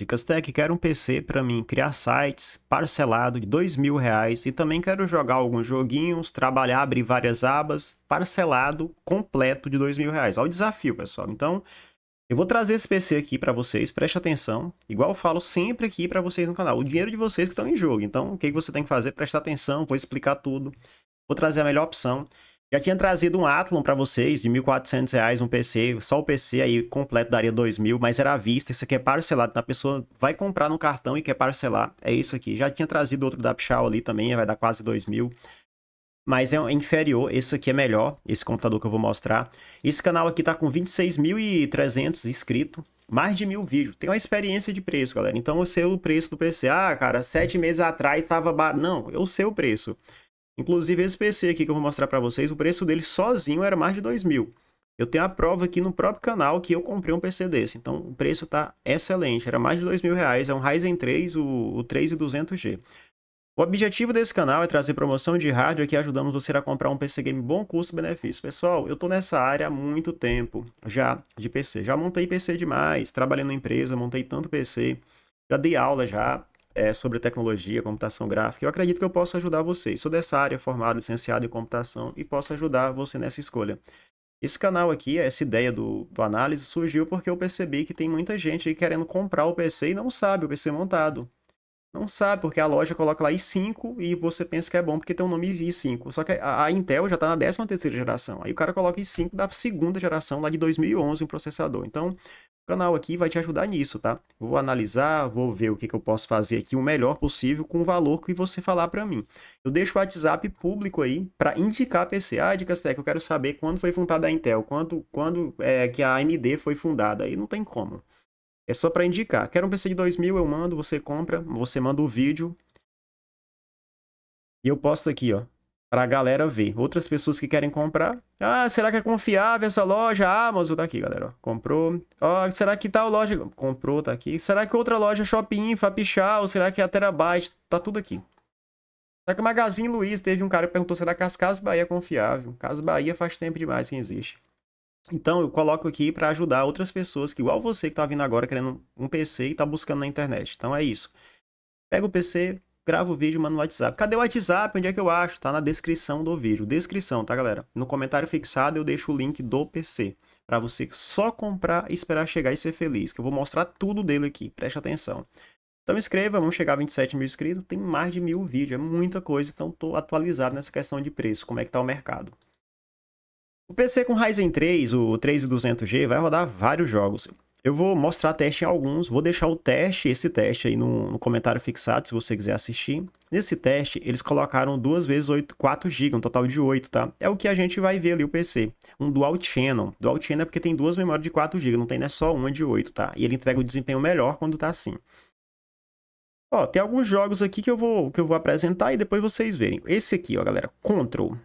Dicas Tech, quero um PC para mim criar sites, parcelado de dois mil reais e também quero jogar alguns joguinhos, trabalhar, abrir várias abas, parcelado, completo de dois mil reais. Olha o desafio, pessoal. Então, eu vou trazer esse PC aqui para vocês, preste atenção. Igual eu falo sempre aqui para vocês no canal, o dinheiro de vocês que estão em jogo. Então, o que você tem que fazer? Prestar atenção, vou explicar tudo. Vou trazer a melhor opção. Já tinha trazido um Athlon para vocês de 1.400 reais, um PC, só o PC aí completo daria 2.000, mas era à vista, isso aqui é parcelado, tá? a pessoa vai comprar no cartão e quer parcelar, é isso aqui. Já tinha trazido outro da Pichau ali também, vai dar quase 2.000, mas é inferior, esse aqui é melhor, esse computador que eu vou mostrar. Esse canal aqui tá com 26.300 inscritos, mais de mil vídeos. Tem uma experiência de preço, galera. Então eu sei o preço do PC. Ah, cara, sete meses atrás estava barato. Não, eu sei o preço. Inclusive esse PC aqui que eu vou mostrar para vocês, o preço dele sozinho era mais de 2 mil. Eu tenho a prova aqui no próprio canal que eu comprei um PC desse, então o preço tá excelente, era mais de 2 mil reais, é um Ryzen 3, o, o 3200G. O objetivo desse canal é trazer promoção de hardware que ajudamos você a comprar um PC game bom custo-benefício. Pessoal, eu tô nessa área há muito tempo já de PC. Já montei PC demais, trabalhei na empresa, montei tanto PC, já dei aula já, é, sobre tecnologia, computação gráfica, eu acredito que eu possa ajudar vocês. Sou dessa área, formado, licenciado em computação e posso ajudar você nessa escolha. Esse canal aqui, essa ideia do, do análise, surgiu porque eu percebi que tem muita gente querendo comprar o PC e não sabe o PC montado. Não sabe, porque a loja coloca lá i5 e você pensa que é bom porque tem o um nome i5. Só que a, a Intel já está na 13ª geração. Aí o cara coloca i5 da segunda geração, lá de 2011, um processador. Então, canal aqui vai te ajudar nisso, tá? Vou analisar, vou ver o que, que eu posso fazer aqui o melhor possível com o valor que você falar para mim. Eu deixo o WhatsApp público aí para indicar a PC. Ah, Dicas Tech, eu quero saber quando foi fundada a Intel, quando, quando é que a AMD foi fundada. Aí não tem como. É só para indicar. Quero um PC de 2000, eu mando, você compra, você manda o vídeo. E eu posto aqui, ó para a galera ver. Outras pessoas que querem comprar. Ah, será que é confiável essa loja? Amazon ah, tá aqui, galera. Comprou. Ó, será que tal loja comprou? Tá aqui. Será que outra loja Shopping, Fapixal? Será que é a Terabyte? Tá tudo aqui. Será que o Magazine Luiz teve um cara que perguntou: será que as Casas Bahia é confiável? Casas Bahia faz tempo demais que existe. Então eu coloco aqui para ajudar outras pessoas que, igual você que tá vindo agora querendo um PC e tá buscando na internet. Então é isso. Pega o PC, gravo o vídeo, mando no WhatsApp. Cadê o WhatsApp? Onde é que eu acho? Tá na descrição do vídeo. Descrição, tá, galera? No comentário fixado eu deixo o link do PC para você só comprar, e esperar chegar e ser feliz, que eu vou mostrar tudo dele aqui, preste atenção. Então inscreva, vamos chegar a 27 mil inscritos, tem mais de mil vídeos, é muita coisa, então estou atualizado nessa questão de preço, como é que está o mercado. O PC com Ryzen 3, o 3200G, vai rodar vários jogos. Eu vou mostrar teste em alguns, vou deixar o teste, esse teste aí no, no comentário fixado, se você quiser assistir. Nesse teste, eles colocaram duas vezes 8, 4 GB, um total de 8, tá? É o que a gente vai ver ali o PC. Um dual channel. Dual channel é porque tem duas memórias de 4 GB, não tem né, só uma de 8, tá? E ele entrega o desempenho melhor quando tá assim. Ó, tem alguns jogos aqui que eu vou, que eu vou apresentar e depois vocês verem. Esse aqui, ó, galera, Control.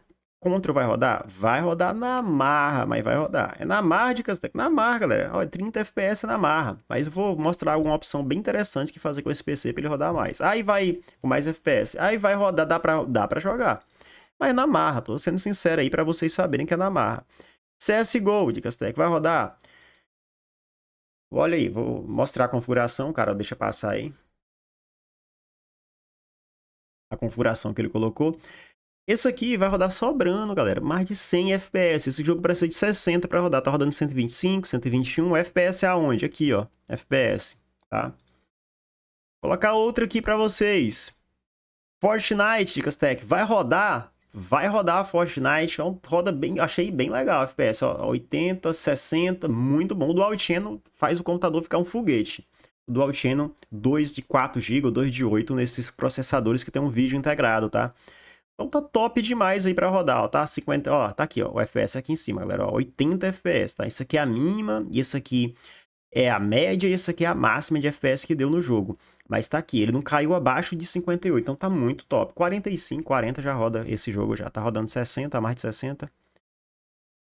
Contra vai rodar? Vai rodar na marra, mas vai rodar. É na marra de Castec, na marra, galera. Olha, 30 FPS na marra. Mas vou mostrar uma opção bem interessante que fazer com esse PC para ele rodar mais. Aí vai com mais FPS. Aí vai rodar, dá para dá pra jogar. Mas é na marra, tô sendo sincero aí para vocês saberem que é na marra. CSGO de Castec vai rodar? Olha aí, vou mostrar a configuração, cara, deixa passar aí. A configuração que ele colocou. Esse aqui vai rodar sobrando, galera, mais de 100 FPS. Esse jogo precisa de 60 para rodar, tá rodando 125, 121, FPS aonde? Aqui, ó, FPS, tá? Vou colocar outro aqui para vocês. Fortnite, Dicas Tech, vai rodar? Vai rodar Fortnite, é roda bem, achei bem legal FPS, ó, 80, 60, muito bom. O Dual Channel faz o computador ficar um foguete. O Dual Channel 2 de 4 GB, 2 de 8 nesses processadores que tem um vídeo integrado, tá? Então tá top demais aí para rodar, ó, tá 50, ó, tá aqui, ó, o FPS aqui em cima, galera, ó, 80 FPS, tá? Isso aqui é a mínima, e isso aqui é a média, e isso aqui é a máxima de FPS que deu no jogo. Mas tá aqui, ele não caiu abaixo de 58, então tá muito top. 45, 40 já roda esse jogo já, tá rodando 60, mais de 60.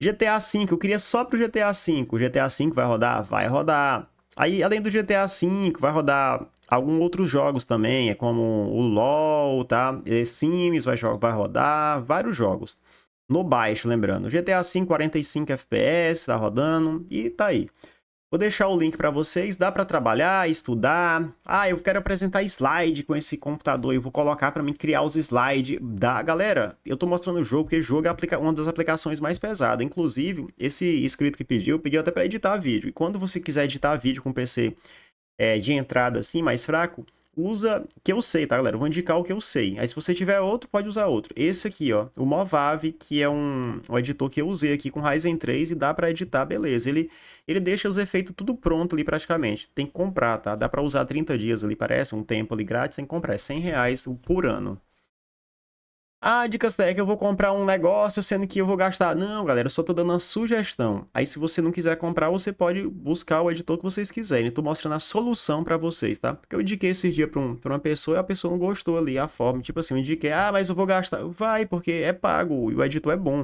GTA V, eu queria só pro GTA V. GTA V vai rodar? Vai rodar. Aí, além do GTA V, vai rodar alguns outros jogos também, é como o LoL, tá? É, Sims vai, jogar, vai rodar, vários jogos. No baixo, lembrando. GTA V 45 FPS, tá rodando e tá aí. Vou deixar o link para vocês, dá para trabalhar, estudar. Ah, eu quero apresentar slide com esse computador, eu vou colocar para mim criar os slides da galera. Eu tô mostrando o jogo, porque jogo é aplica... uma das aplicações mais pesadas. Inclusive, esse inscrito que pediu, pediu até para editar vídeo. E quando você quiser editar vídeo com PC é, de entrada assim, mais fraco, usa que eu sei, tá, galera? Eu vou indicar o que eu sei. Aí se você tiver outro, pode usar outro. Esse aqui, ó, o Movavi, que é um, um editor que eu usei aqui com Ryzen 3 e dá para editar, beleza. Ele, ele deixa os efeitos tudo pronto ali praticamente. Tem que comprar, tá? Dá para usar 30 dias ali, parece, um tempo ali grátis, tem que comprar. É 100 reais por ano. Ah, dicas é que eu vou comprar um negócio sendo que eu vou gastar. Não, galera, eu só tô dando uma sugestão. Aí, se você não quiser comprar, você pode buscar o editor que vocês quiserem. Eu tô mostrando a solução para vocês, tá? Porque eu indiquei esse dia pra, um, pra uma pessoa e a pessoa não gostou ali a forma. Tipo assim, eu indiquei, ah, mas eu vou gastar. Vai, porque é pago e o editor é bom.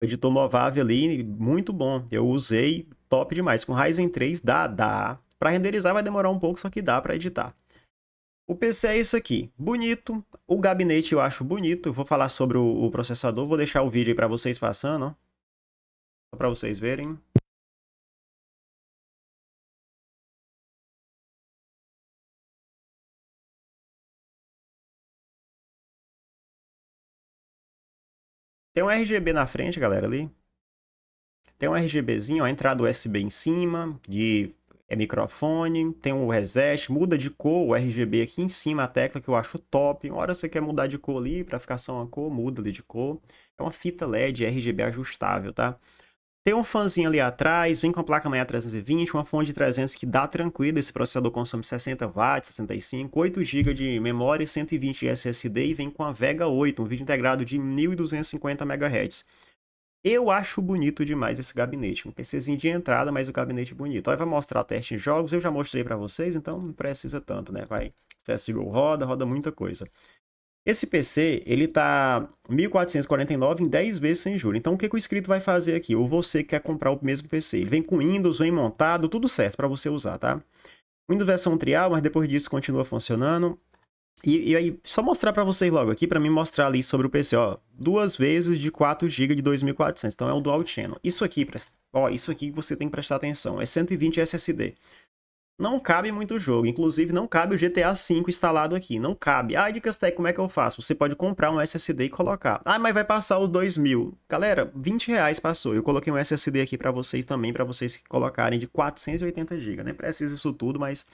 O editor movável ali, muito bom. Eu usei, top demais. Com Ryzen 3 dá, dá. Pra renderizar vai demorar um pouco, só que dá pra editar. O PC é isso aqui, bonito, o gabinete eu acho bonito, eu vou falar sobre o, o processador, vou deixar o vídeo aí para vocês passando, só para vocês verem. Tem um RGB na frente, galera, ali. Tem um RGBzinho, ó, entrada USB em cima, de é microfone, tem um reset, muda de cor, o RGB aqui em cima, a tecla que eu acho top. Uma hora você quer mudar de cor ali para ficar só uma cor, muda ali de cor. É uma fita LED RGB ajustável, tá? Tem um fãzinho ali atrás, vem com a placa mãe 320, uma fonte de 300 que dá tranquilo, esse processador consome 60 watts, 65, 8 GB de memória e 120 de SSD e vem com a Vega 8, um vídeo integrado de 1250 MHz. Eu acho bonito demais esse gabinete. Um PCzinho de entrada, mas o gabinete é bonito. Aí vai mostrar teste em jogos. Eu já mostrei para vocês, então não precisa tanto, né? Vai CSGO roda, roda muita coisa. Esse PC, ele tá 1449 em 10 vezes sem juros. Então, o que, que o inscrito vai fazer aqui? Ou você quer comprar o mesmo PC. Ele vem com Windows, vem montado, tudo certo para você usar, tá? Windows versão trial, mas depois disso continua funcionando. E, e, aí, só mostrar para vocês logo aqui, para mim mostrar ali sobre o PC, ó. Duas vezes de 4 GB de 2400, então é o dual channel. Isso aqui, ó, isso aqui você tem que prestar atenção, é 120 SSD. Não cabe muito jogo, inclusive não cabe o GTA V instalado aqui, não cabe. Ah, dicas tech, como é que eu faço? Você pode comprar um SSD e colocar. Ah, mas vai passar os 2000. mil. Galera, 20 reais passou, eu coloquei um SSD aqui para vocês também, para vocês colocarem de 480 GB, nem né? precisa isso tudo, mas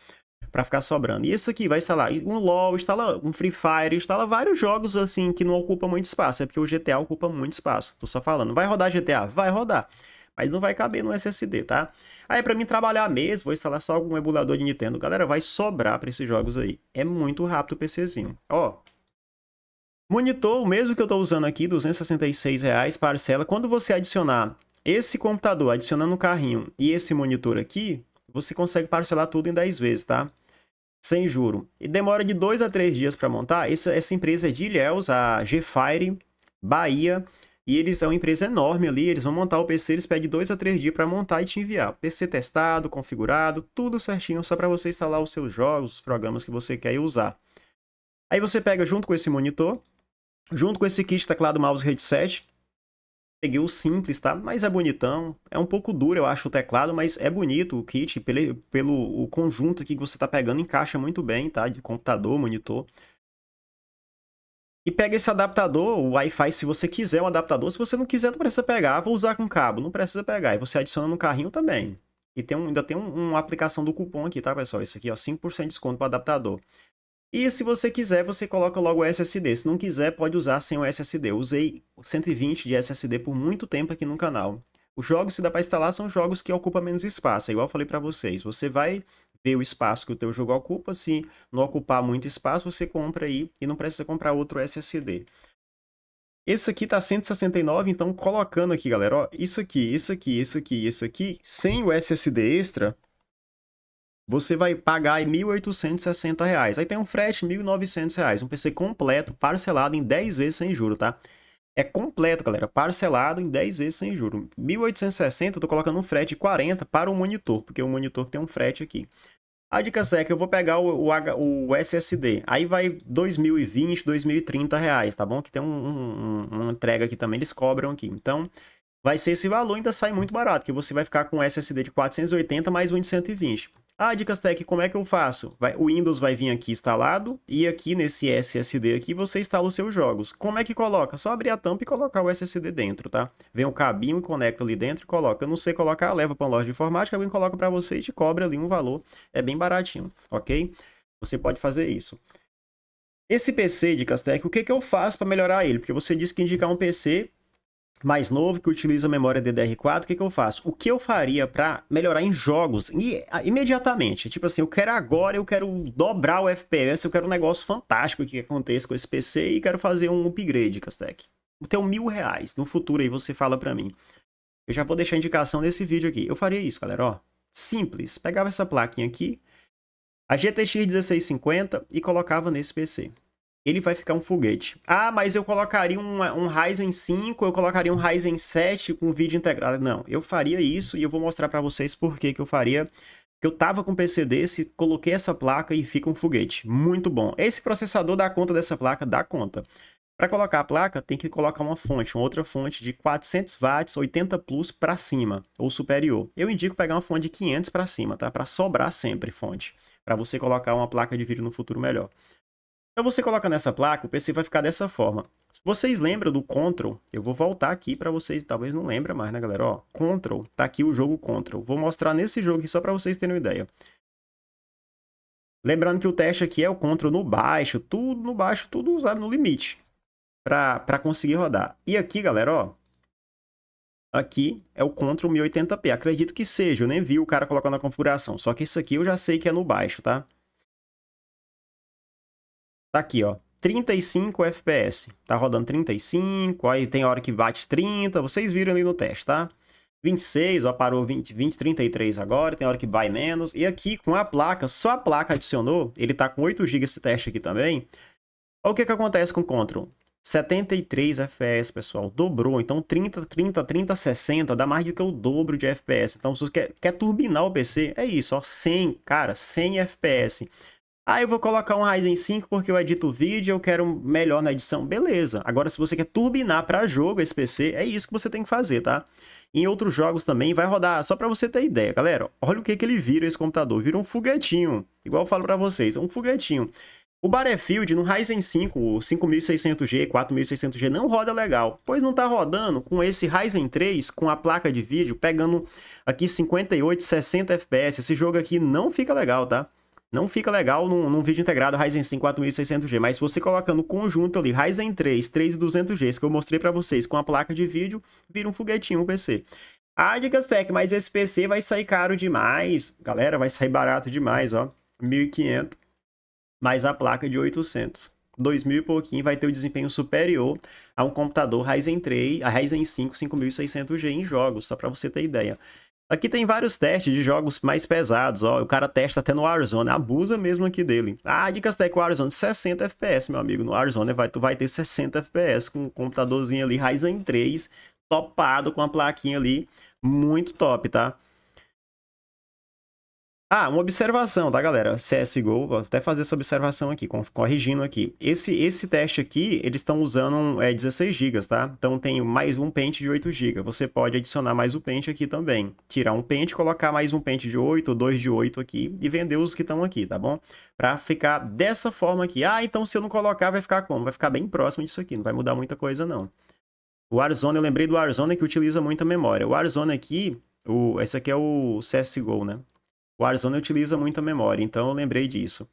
para ficar sobrando. E isso aqui vai instalar um LoL, instala um Free Fire, instala vários jogos assim que não ocupam muito espaço. É porque o GTA ocupa muito espaço. Tô só falando. Vai rodar GTA? Vai rodar. Mas não vai caber no SSD, tá? Aí para mim trabalhar mesmo, vou instalar só algum emulador de Nintendo. Galera, vai sobrar para esses jogos aí. É muito rápido o PCzinho. Ó, Monitor, o mesmo que eu estou usando aqui, 266 reais parcela. Quando você adicionar esse computador, adicionando o carrinho e esse monitor aqui, você consegue parcelar tudo em 10 vezes, tá? Sem juro. E demora de 2 a 3 dias para montar. Essa, essa empresa é de Ilhéus, a Gfire Bahia. E eles é uma empresa enorme ali, eles vão montar o PC, eles pedem 2 a 3 dias para montar e te enviar. PC testado, configurado, tudo certinho, só para você instalar os seus jogos, os programas que você quer usar. Aí você pega junto com esse monitor, junto com esse kit teclado mouse headset, Peguei o simples, tá? Mas é bonitão. É um pouco duro, eu acho, o teclado, mas é bonito o kit. Pelo, pelo o conjunto que você tá pegando, encaixa muito bem, tá? De computador, monitor. E pega esse adaptador, o Wi-Fi, se você quiser o um adaptador. Se você não quiser, não precisa pegar. Vou usar com cabo, não precisa pegar. E você adiciona no carrinho também. E tem um, ainda tem um, uma aplicação do cupom aqui, tá, pessoal? Isso aqui, ó, 5% de desconto para adaptador. E se você quiser, você coloca logo o SSD. Se não quiser, pode usar sem o SSD. Eu usei 120 de SSD por muito tempo aqui no canal. Os jogos que dá para instalar são jogos que ocupam menos espaço, é igual eu falei para vocês. Você vai ver o espaço que o teu jogo ocupa, se não ocupar muito espaço, você compra aí e não precisa comprar outro SSD. Esse aqui tá 169, então colocando aqui, galera, ó, isso aqui, isso aqui, isso aqui, isso aqui, sem o SSD extra, você vai pagar R$ 1.860. Aí tem um frete R$ 1.900, um PC completo, parcelado em 10 vezes sem juro, tá? É completo, galera, parcelado em 10 vezes sem juro. 1.860, eu tô colocando um frete 40 para o monitor, porque o monitor tem um frete aqui. A dica é que eu vou pegar o, o, o SSD, aí vai 2020, 2030 reais, tá bom? Que tem um, um, uma entrega aqui também, eles cobram aqui. Então, vai ser esse valor, ainda sai muito barato, que você vai ficar com um SSD de 480 mais um de 120. Ah, dicas tech, como é que eu faço? Vai, o Windows vai vir aqui instalado e aqui nesse SSD aqui você instala os seus jogos. Como é que coloca? Só abrir a tampa e colocar o SSD dentro, tá? Vem o um cabinho, conecta ali dentro e coloca. Eu não sei colocar, leva para uma loja de informática, alguém coloca para você e te cobra ali um valor. É bem baratinho, ok? Você pode fazer isso. Esse PC de Castec, o que, que eu faço para melhorar ele? Porque você disse que indicar um PC mais novo que utiliza memória DDR4, o que, que eu faço? O que eu faria para melhorar em jogos e, imediatamente? Tipo assim, eu quero agora, eu quero dobrar o FPS, eu quero um negócio fantástico que aconteça com esse PC e quero fazer um upgrade, Castec. Ter um mil reais. No futuro aí você fala para mim. Eu já vou deixar a indicação nesse vídeo aqui. Eu faria isso, galera, ó. Simples. Pegava essa plaquinha aqui, a GTX 1650 e colocava nesse PC ele vai ficar um foguete. Ah, mas eu colocaria um, um Ryzen 5, eu colocaria um Ryzen 7 com vídeo integrado. Não, eu faria isso e eu vou mostrar para vocês por que, que eu faria. Que eu tava com um PC desse, coloquei essa placa e fica um foguete. Muito bom. Esse processador dá conta dessa placa? Dá conta. Para colocar a placa, tem que colocar uma fonte, uma outra fonte de 400 watts, 80 plus para cima ou superior. Eu indico pegar uma fonte de 500 para cima, tá? Para sobrar sempre fonte, para você colocar uma placa de vídeo no futuro melhor. Então você coloca nessa placa, o PC vai ficar dessa forma. Vocês lembram do Control? Eu vou voltar aqui para vocês, talvez não lembra mais, né, galera? Ó, Control, tá aqui o jogo Control. Vou mostrar nesse jogo aqui só para vocês terem uma ideia. Lembrando que o teste aqui é o Control no baixo, tudo no baixo, tudo usado no limite para conseguir rodar. E aqui, galera, ó, aqui é o Control 1080p. Acredito que seja, eu nem vi o cara colocando a configuração, só que isso aqui eu já sei que é no baixo, tá? Tá aqui, ó. 35 FPS. Tá rodando 35, aí tem hora que bate 30, vocês viram ali no teste, tá? 26, ó, parou 20, 20, 33 agora, tem hora que vai menos. E aqui com a placa, só a placa adicionou, ele tá com 8 GB esse teste aqui também. Olha o que que acontece com o Control. 73 FPS, pessoal, dobrou. Então 30, 30, 30, 60, dá mais do que o dobro de FPS. Então se você quer, quer turbinar o PC, é isso, ó, 100, cara, 100 FPS. Ah, eu vou colocar um Ryzen 5 porque eu edito vídeo, eu quero melhor na edição. Beleza. Agora, se você quer turbinar para jogo esse PC, é isso que você tem que fazer, tá? Em outros jogos também vai rodar, só para você ter ideia, galera. Olha o que, que ele vira esse computador. Vira um foguetinho. Igual eu falo para vocês, um foguetinho. O Battlefield no Ryzen 5, o 5600G, 4600G não roda legal, pois não tá rodando com esse Ryzen 3 com a placa de vídeo pegando aqui 58, 60 FPS. Esse jogo aqui não fica legal, tá? Não fica legal num, num vídeo integrado Ryzen 5 4600G, mas se você colocar no conjunto ali Ryzen 3, 3200G, que eu mostrei para vocês com a placa de vídeo, vira um foguetinho o PC. Ah, Dicas Tech, mas esse PC vai sair caro demais. Galera, vai sair barato demais, ó. 1.500, mais a placa de 800. 2000 e pouquinho vai ter o um desempenho superior a um computador Ryzen 3, a Ryzen 5 5600G em jogos, só para você ter ideia. Aqui tem vários testes de jogos mais pesados, ó. O cara testa até no Warzone, abusa mesmo aqui dele. Ah, dicas Tech Warzone, 60 FPS, meu amigo. No Warzone vai, tu vai ter 60 FPS com um computadorzinho ali, Ryzen 3, topado com a plaquinha ali. Muito top, tá? Ah, uma observação, tá, galera? CSGO, vou até fazer essa observação aqui, corrigindo aqui. Esse, esse teste aqui, eles estão usando é, 16 GB, tá? Então tem mais um pente de 8 GB. Você pode adicionar mais um pente aqui também. Tirar um pente, colocar mais um pente de 8 ou 2 de 8 aqui e vender os que estão aqui, tá bom? Pra ficar dessa forma aqui. Ah, então se eu não colocar, vai ficar como? Vai ficar bem próximo disso aqui, não vai mudar muita coisa, não. O Warzone, eu lembrei do Warzone que utiliza muita memória. O Warzone aqui, o, esse aqui é o CSGO, né? O Warzone utiliza muita memória, então eu lembrei disso.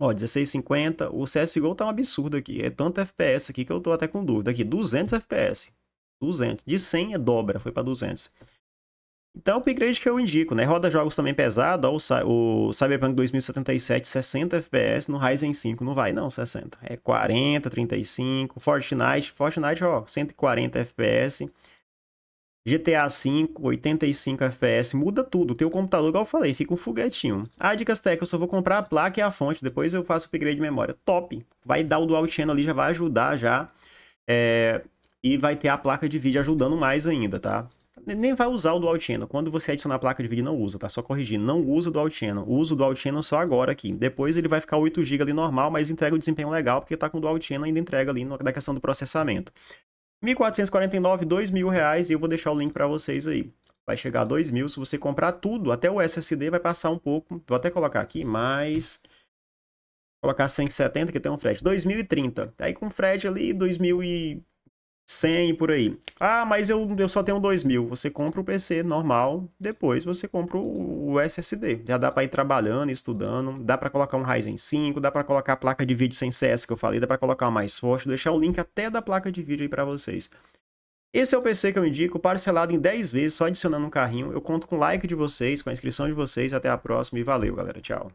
Ó, 1650, o CSGO tá um absurdo aqui. É tanto FPS aqui que eu tô até com dúvida. Aqui, 200 FPS. 200. De 100 é dobra, foi para 200. Então, o é upgrade que eu indico, né? Roda jogos também pesado, ó, o Cyberpunk 2077, 60 FPS, no Ryzen 5 não vai, não, 60. É 40, 35, Fortnite, Fortnite, ó, 140 FPS. GTA V, 85 FPS, muda tudo. O teu computador, igual eu falei, fica um foguetinho. Ah, dicas técnicas, eu só vou comprar a placa e a fonte, depois eu faço upgrade de memória. Top! Vai dar o dual channel ali, já vai ajudar já. É... E vai ter a placa de vídeo ajudando mais ainda, tá? Nem vai usar o dual channel. Quando você adicionar a placa de vídeo, não usa, tá? Só corrigindo. Não usa o dual channel. Usa o dual channel só agora aqui. Depois ele vai ficar 8GB ali normal, mas entrega o desempenho legal, porque tá com dual channel ainda entrega ali na questão do processamento. 1449, 2 mil reais, e eu vou deixar o link para vocês aí. Vai chegar a 2 se você comprar tudo, até o SSD vai passar um pouco, vou até colocar aqui, mas... Vou colocar 170, que tem um frete, 2030. Aí com frete ali, 2000 e... 100 e por aí. Ah, mas eu, eu só tenho 2 mil. Você compra o PC normal, depois você compra o, o SSD. Já dá para ir trabalhando, estudando, dá para colocar um Ryzen 5, dá para colocar a placa de vídeo sem CS que eu falei, dá para colocar mais forte, Vou deixar o link até da placa de vídeo aí para vocês. Esse é o PC que eu indico, parcelado em 10 vezes, só adicionando um carrinho. Eu conto com o like de vocês, com a inscrição de vocês. Até a próxima e valeu, galera. Tchau.